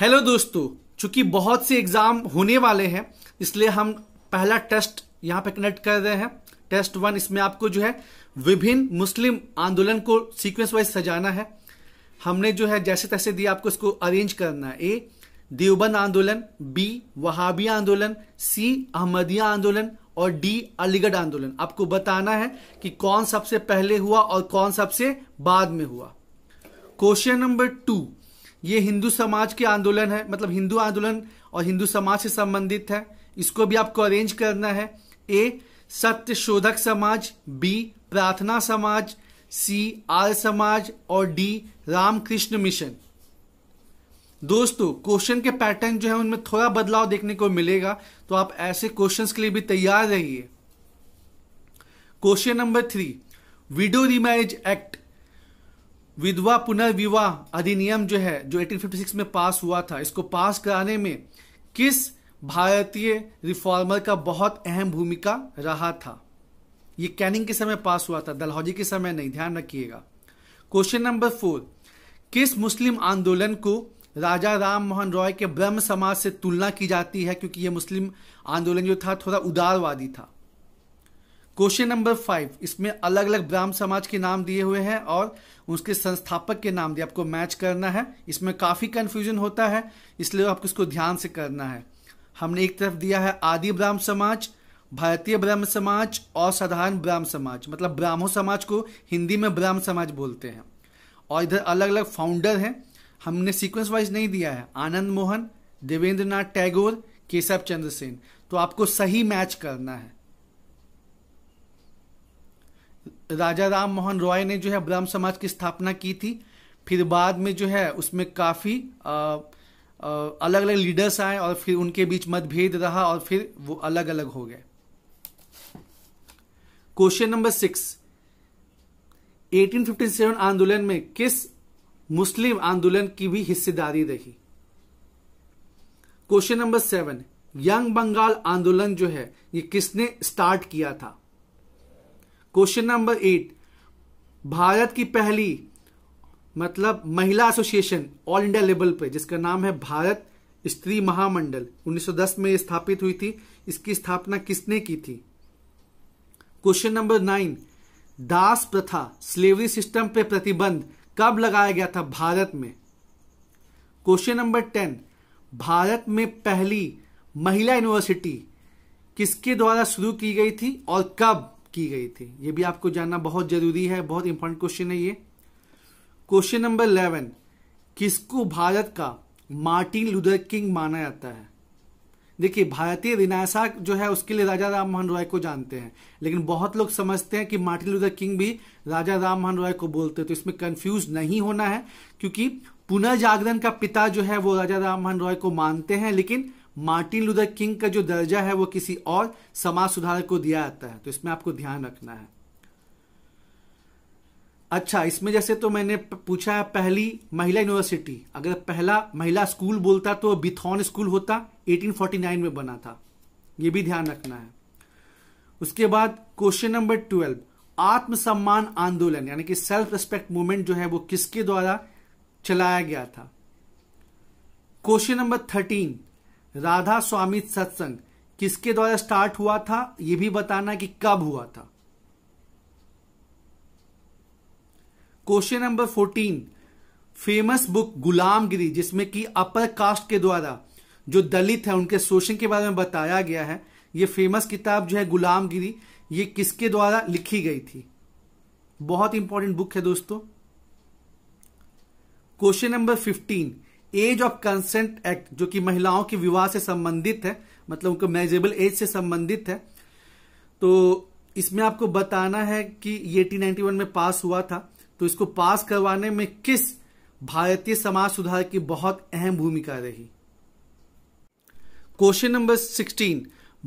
hello दोस्तों चूंकि बहुत से एग्जाम होने वाले हैं इसलिए हम पहला टेस्ट यहाँ पे कनेक्ट कर रहे हैं टेस्ट वन इसमें आपको जो है विभिन्न मुस्लिम आंदोलन को सीक्वेंस वाइज सजाना है हमने जो है जैसे तैसे दिया आपको इसको अरेंज करना है ए देवबंद आंदोलन बी वहाबिया आंदोलन सी अहमदिया आंदोलन और डी अलीगढ़ आंदोलन आपको बताना है कि कौन सबसे पहले हुआ और कौन सबसे बाद में हुआ क्वेश्चन नंबर टू ये हिंदू समाज के आंदोलन है मतलब हिंदू आंदोलन और हिंदू समाज से संबंधित है इसको भी आपको अरेंज करना है ए सत्य शोधक समाज बी प्रार्थना समाज सी आर समाज और डी रामकृष्ण मिशन दोस्तों क्वेश्चन के पैटर्न जो है उनमें थोड़ा बदलाव देखने को मिलेगा तो आप ऐसे क्वेश्चंस के लिए भी तैयार रहिए question number three widow remarriage act विधवा पुनर्विवाह अधिनियम जो है जो 1856 में पास हुआ था इसको पास कराने में किस भारतीय रिफॉर्मर का बहुत अहम भूमिका रहा था ये कैनिंग के समय पास हुआ था दलहौजी के समय नहीं ध्यान रखिएगा क्वेश्चन नंबर फोर किस मुस्लिम आंदोलन को राजा राम मोहन रॉय के ब्रह्म समाज से तुलना की जाती है क्योंकि यह मुस्लिम आंदोलन जो था थोड़ा उदारवादी था क्वेश्चन नंबर फाइव इसमें अलग अलग ब्राह्म समाज के नाम दिए हुए हैं और उसके संस्थापक के नाम दिए आपको मैच करना है इसमें काफ़ी कन्फ्यूजन होता है इसलिए आपको इसको ध्यान से करना है हमने एक तरफ दिया है आदि ब्राह्म समाज भारतीय ब्राह्म समाज और साधारण ब्राह्म समाज मतलब ब्राह्मो समाज को हिंदी में ब्राह्म समाज बोलते हैं और इधर अलग अलग फाउंडर हैं हमने सीक्वेंस वाइज नहीं दिया है आनंद मोहन देवेंद्र नाथ टैगोर केशव चंद्र सेन तो आपको सही मैच करना है राजा राम मोहन रॉय ने जो है ब्रह्म समाज की स्थापना की थी फिर बाद में जो है उसमें काफ़ी अलग अलग लीडर्स आए और फिर उनके बीच मतभेद रहा और फिर वो अलग अलग हो गए क्वेश्चन नंबर सिक्स 1857 आंदोलन में किस मुस्लिम आंदोलन की भी हिस्सेदारी रही question number seven young Bengal आंदोलन जो है ये किसने स्टार्ट किया था क्वेश्चन नंबर एट भारत की पहली मतलब महिला एसोसिएशन ऑल इंडिया लेवल पे जिसका नाम है भारत स्त्री महामंडल 1910 में स्थापित हुई थी इसकी स्थापना किसने की थी क्वेश्चन नंबर नाइन दास प्रथा स्लेवरी सिस्टम पे प्रतिबंध कब लगाया गया था भारत में क्वेश्चन नंबर टेन भारत में पहली महिला यूनिवर्सिटी किसके द्वारा शुरू की गई थी और कब की गई थी ये भी आपको जानना बहुत जरूरी है बहुत इंपॉर्टेंट क्वेश्चन है ये क्वेश्चन नंबर इलेवन किसको भारत का मार्टिन लूथर किंग माना जाता है देखिए भारतीय रिनासा जो है उसके लिए राजा राम मोहन रॉय को जानते हैं लेकिन बहुत लोग समझते हैं कि मार्टिन लूथर किंग भी राजा राम मोहन रॉय को बोलते हैं तो इसमें कंफ्यूज नहीं होना है क्योंकि पुनर्जागरण का पिता जो है वो राजा राम मोहन रॉय को मानते हैं लेकिन मार्टिन लूथर किंग का जो दर्जा है वो किसी और समाज सुधारक को दिया जाता है तो इसमें आपको ध्यान रखना है अच्छा इसमें जैसे तो मैंने पूछा है पहली महिला यूनिवर्सिटी अगर पहला महिला स्कूल बोलता तो बिथॉन स्कूल होता 1849 में बना था ये भी ध्यान रखना है उसके बाद क्वेश्चन नंबर ट्वेल्व आत्मसम्मान आंदोलन यानी कि सेल्फ रिस्पेक्ट मूवमेंट जो है वो किसके द्वारा चलाया गया था question number thirteen Radha Swami Satsang किसके द्वारा स्टार्ट हुआ था यह भी बताना कि कब हुआ था question number fourteen famous book Gulamgiri जिसमें कि अपर कास्ट के द्वारा जो दलित है उनके शोषण के बारे में बताया गया है ये फेमस किताब जो है गुलामगिरी ये किसके द्वारा लिखी गई थी बहुत इंपॉर्टेंट बुक है दोस्तों question number fifteen age of consent act जो कि महिलाओं के विवाह से संबंधित है मतलब उनको मैजेबल एज से संबंधित है तो इसमें आपको बताना है कि ये में पास हुआ था तो इसको पास करवाने में किस भारतीय समाज सुधार की बहुत अहम भूमिका रही क्वेश्चन नंबर 16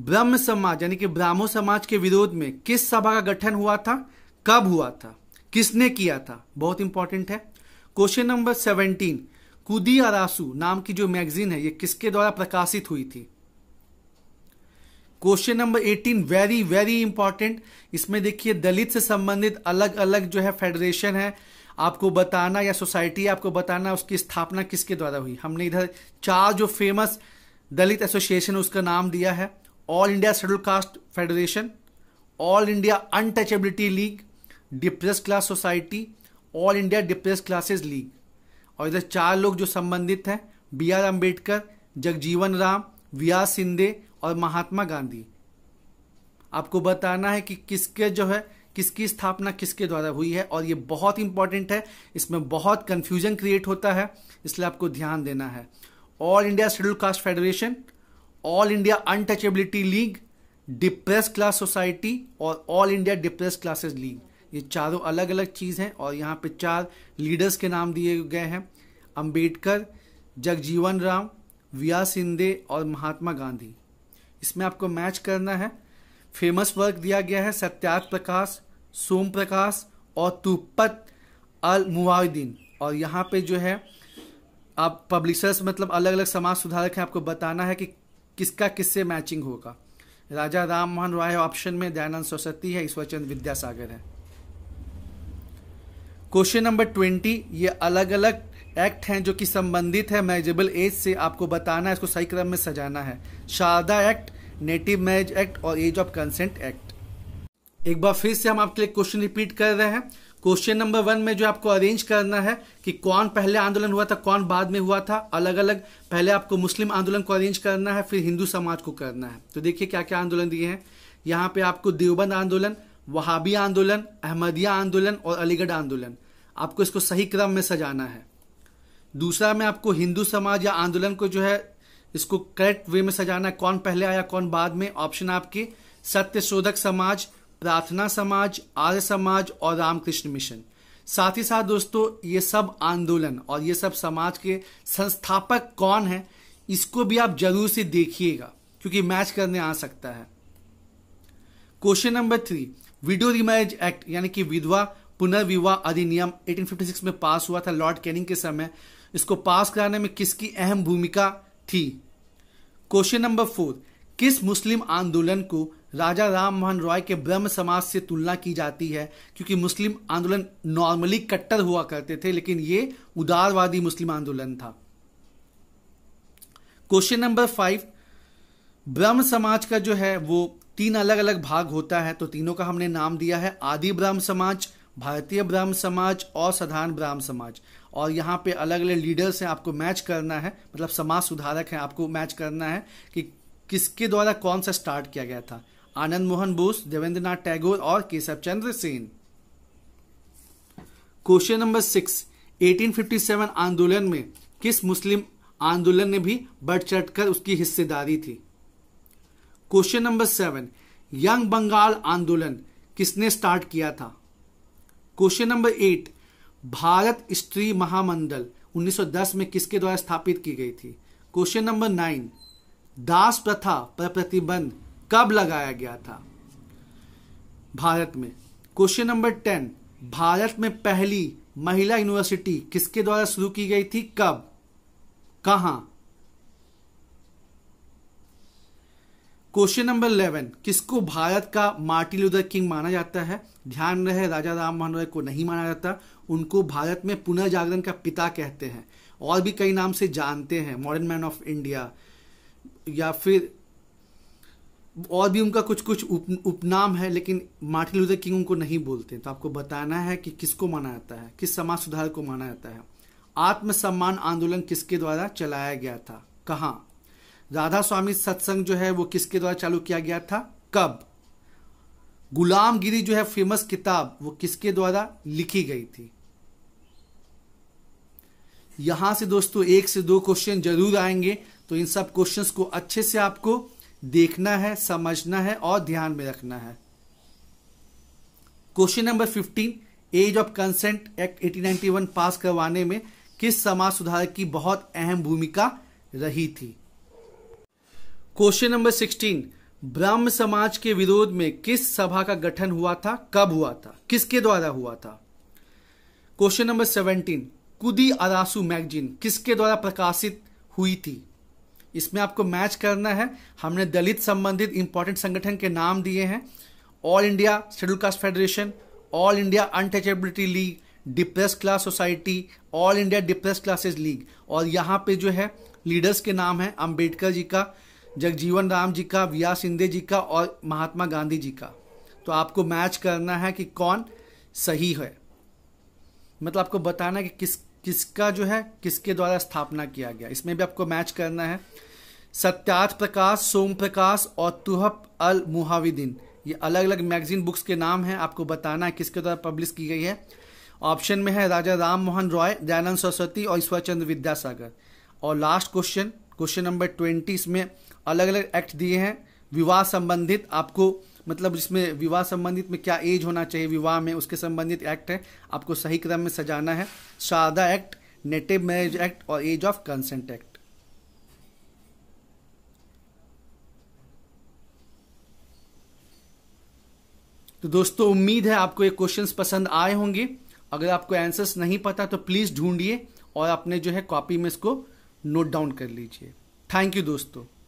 ब्रह्म समाज यानी कि ब्राह्मो समाज के विरोध में किस सभा का गठन हुआ था कब हुआ था किसने किया था बहुत इंपॉर्टेंट है question number seventeen Kudi Arasu नाम की जो मैगजीन है ये किसके द्वारा प्रकाशित हुई थी question number 18 very very important इसमें देखिए दलित से संबंधित अलग अलग जो है फेडरेशन है आपको बताना या सोसाइटी आपको बताना उसकी स्थापना किसके द्वारा हुई हमने इधर चार जो फेमस दलित एसोसिएशन उसका नाम दिया है all India scheduled caste federation all India untouchability league depress class society all India depress classes league और इधर चार लोग जो संबंधित हैं B R Ambedkar Jagjivan Ram V Shinde और महात्मा गांधी आपको बताना है कि किसके जो है किसकी स्थापना किसके द्वारा हुई है और ये बहुत इंपॉर्टेंट है इसमें बहुत कंफ्यूजन क्रिएट होता है इसलिए आपको ध्यान देना है all India scheduled caste federation all India untouchability league depress class society और all India depress classes league ये चारों अलग अलग चीज़ हैं और यहाँ पे चार लीडर्स के नाम दिए गए हैं अंबेडकर जगजीवन राम विया सिंधे और महात्मा गांधी इसमें आपको मैच करना है फेमस वर्क दिया गया है सत्यार्थ प्रकाश सोम प्रकाश और तुपत अल मुआदीन और यहाँ पे जो है आप पब्लिशर्स मतलब अलग अलग समाज सुधारक हैं आपको बताना है कि किसका किससे मैचिंग होगा राजा राम मोहन राय ऑप्शन में दयानंद सरस्वती है ईश्वरचंद विद्यासागर है क्वेश्चन नंबर ट्वेंटी ये अलग अलग एक्ट हैं जो कि संबंधित है मैरिजेबल एज से आपको बताना है इसको सही क्रम में सजाना है Sharda act native marriage act और एज ऑफ कंसेंट एक्ट एक बार फिर से हम आपके लिए क्वेश्चन रिपीट कर रहे हैं क्वेश्चन नंबर वन में जो आपको अरेंज करना है कि कौन पहले आंदोलन हुआ था कौन बाद में हुआ था अलग अलग पहले आपको मुस्लिम आंदोलन को अरेंज करना है फिर हिंदू समाज को करना है तो देखिए क्या क्या आंदोलन दिए हैं यहाँ पे आपको देवबंद आंदोलन वहाबिया आंदोलन अहमदिया आंदोलन और अलीगढ़ आंदोलन आपको इसको सही क्रम में सजाना है दूसरा में आपको हिंदू समाज या आंदोलन को जो है इसको करेक्ट वे में सजाना है कौन पहले आया कौन बाद में ऑप्शन आपके सत्य शोधक समाज प्रार्थना समाज आर्य समाज और रामकृष्ण मिशन साथ ही साथ दोस्तों ये सब आंदोलन और ये सब समाज के संस्थापक कौन है इसको भी आप जरूर से देखिएगा क्योंकि मैच करने आ सकता है question number three widow remarriage act यानी कि विधवा पुनर्विवाह अधिनियम 1856 में पास हुआ था लॉर्ड कैनिंग के समय इसको पास कराने में किसकी अहम भूमिका थी क्वेश्चन नंबर फोर किस मुस्लिम आंदोलन को राजा राम मोहन रॉय के ब्रह्म समाज से तुलना की जाती है क्योंकि मुस्लिम आंदोलन नॉर्मली कट्टर हुआ करते थे लेकिन ये उदारवादी मुस्लिम आंदोलन था क्वेश्चन नंबर फाइव ब्रह्म समाज का जो है वो तीन अलग अलग भाग होता है तो तीनों का हमने नाम दिया है आदि ब्राह्म समाज भारतीय ब्राह्म समाज और साधारण ब्राह्म समाज और यहाँ पे अलग अलग लीडर्स हैं आपको मैच करना है मतलब समाज सुधारक हैं आपको मैच करना है कि किसके द्वारा कौन सा स्टार्ट किया गया था आनंद मोहन बोस देवेंद्र नाथ टैगोर और Keshav Chandra Sen question number six 1857 आंदोलन में किस मुस्लिम आंदोलन ने भी बढ़ चढ़कर उसकी हिस्सेदारी थी question number seven young Bengal आंदोलन किसने स्टार्ट किया था क्वेश्चन नंबर एट भारत स्त्री महामंडल 1910 में किसके द्वारा स्थापित की गई थी क्वेश्चन नंबर नाइन दास प्रथा पर प्रतिबंध कब लगाया गया था भारत में क्वेश्चन नंबर टेन भारत में पहली महिला यूनिवर्सिटी किसके द्वारा शुरू की गई थी कब कहाँ क्वेश्चन नंबर 11 किसको भारत का मार्टिन लूथर किंग माना जाता है ध्यान रहे राजा राम मोहन रहे को नहीं माना जाता उनको भारत में पुनर्जागरण का पिता कहते हैं और भी कई नाम से जानते हैं मॉडर्न मैन ऑफ इंडिया या फिर और भी उनका कुछ कुछ उप, उपनाम है लेकिन मार्टिन लूथर किंग उनको नहीं बोलते तो आपको बताना है कि किसको माना जाता है किस समाज सुधार को माना जाता है आत्मसम्मान आंदोलन किसके द्वारा चलाया गया था कहाँ राधा स्वामी सत्संग जो है वो किसके द्वारा चालू किया गया था कब गुलामगिरी जो है फेमस किताब वो किसके द्वारा लिखी गई थी यहां से दोस्तों एक से दो क्वेश्चन जरूर आएंगे तो इन सब क्वेश्चंस को अच्छे से आपको देखना है समझना है और ध्यान में रखना है question number fifteen age of consent act 1891 pass करवाने में किस समाज सुधारक की बहुत अहम भूमिका रही थी क्वेश्चन नंबर सिक्सटीन ब्राह्म समाज के विरोध में किस सभा का गठन हुआ था कब हुआ था किसके द्वारा हुआ था question number seventeen Kudi Arasu magazine किसके द्वारा प्रकाशित हुई थी इसमें आपको मैच करना है हमने दलित संबंधित इंपॉर्टेंट संगठन के नाम दिए हैं all India scheduled caste federation all India untouchability league depress class society all India depress classes league और यहां पे जो है लीडर्स के नाम है अंबेडकर जी का जगजीवन राम जी का वी आर सिंधे जी का और महात्मा गांधी जी का तो आपको मैच करना है कि कौन सही है मतलब आपको बताना है कि किस किसका जो है किसके द्वारा स्थापना किया गया इसमें भी आपको मैच करना है सत्यार्थ प्रकाश सोम प्रकाश और तुहप अल मुहाविदीन ये अलग अलग मैगजीन बुक्स के नाम हैं आपको बताना है किसके द्वारा पब्लिश की गई है ऑप्शन में है राजा राम मोहन रॉय दयानंद सरस्वती और ईश्वरचंद विद्यासागर और last question question number twenty इसमें अलग अलग एक्ट दिए हैं विवाह संबंधित आपको मतलब जिसमें विवाह संबंधित में क्या एज होना चाहिए विवाह में उसके संबंधित एक्ट है आपको सही क्रम में सजाना है Sharda act native marriage act और एज ऑफ कंसेंट एक्ट तो दोस्तों उम्मीद है आपको ये क्वेश्चंस पसंद आए होंगे अगर आपको आंसर्स नहीं पता तो प्लीज़ ढूंढिए और अपने जो है कॉपी में इसको नोट डाउन कर लीजिए थैंक यू दोस्तों